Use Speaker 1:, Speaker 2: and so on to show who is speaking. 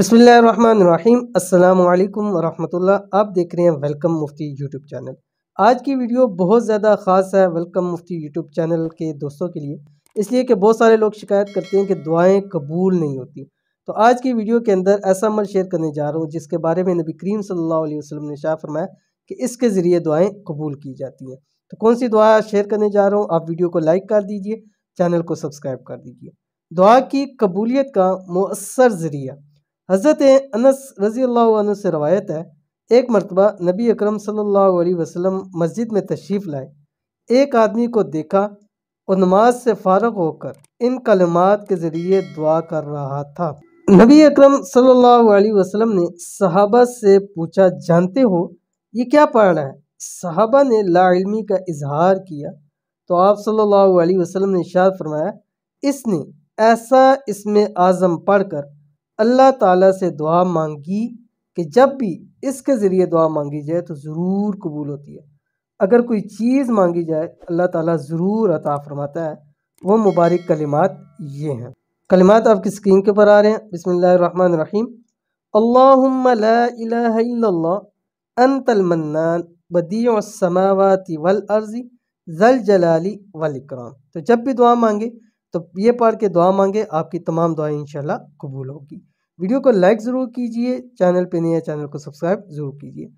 Speaker 1: बसमीम अल्लाम वरहमतुल्ला आप देख रहे हैं वेलकम मुफ्ती यूट्यूब चैनल आज की वीडियो बहुत ज़्यादा ख़ास है वेलकम मुफ्ती यूट्यूब चैनल के दोस्तों के लिए इसलिए कि बहुत सारे लोग शिकायत करते हैं कि दुआएं कबूल नहीं होती तो आज की वीडियो के अंदर ऐसा अमल शेयर करने जा रहा हूँ जिसके बारे में नबी करीम सल वसलम ने शाह फरमाया कि इसके ज़रिए दुआएँ कबूल की जाती हैं तो कौन सी दुआ शेयर करने जा रहा हूँ आप वीडियो को लाइक कर दीजिए चैनल को सब्सक्राइब कर दीजिए दुआ की कबूलीत का मौसर ज़रिया हज़रत अनस रज़ी अल्लाह से रवायत है एक मरतबा नबी अकरम सल्लल्लाहु अलैहि वसल्लम मस्जिद में तशरीफ़ लाए एक आदमी को देखा और नमाज से फारग होकर इन कलमात के ज़रिए दुआ कर रहा था नबी अकरम सल्लल्लाहु अलैहि वसल्लम ने सहाबा से पूछा जानते हो ये क्या पढ़ना है सहाबा ने लाइलमी का इजहार किया तो आप सल्लल्लाहु अलैहि वसल्लम ने इशार फरमाया इसने ऐसा इसमें आज़म पढ़कर अल्लाह ताला से दुआ मांगी कि जब भी इसके ज़रिए दुआ मांगी जाए तो ज़रूर कबूल होती है अगर कोई चीज़ मांगी जाए अल्लाह ताला ज़रूर अता फरमाता है वो मुबारक कलिमात ये हैं कलिमात आपकी स्क्रीन के ऊपर आ रहे हैं बसमिल्लर रहीम अल्लामन्नान बदीसमावती वल अर्ज़ी जल जलाली वल इकराम तो जब भी दुआ मांगे तो ये पढ़ के दुआ मांगे आपकी तमाम दुआएं इंशाल्लाह कबूल होगी वीडियो को लाइक ज़रूर कीजिए चैनल पे नए चैनल को सब्सक्राइब ज़रूर कीजिए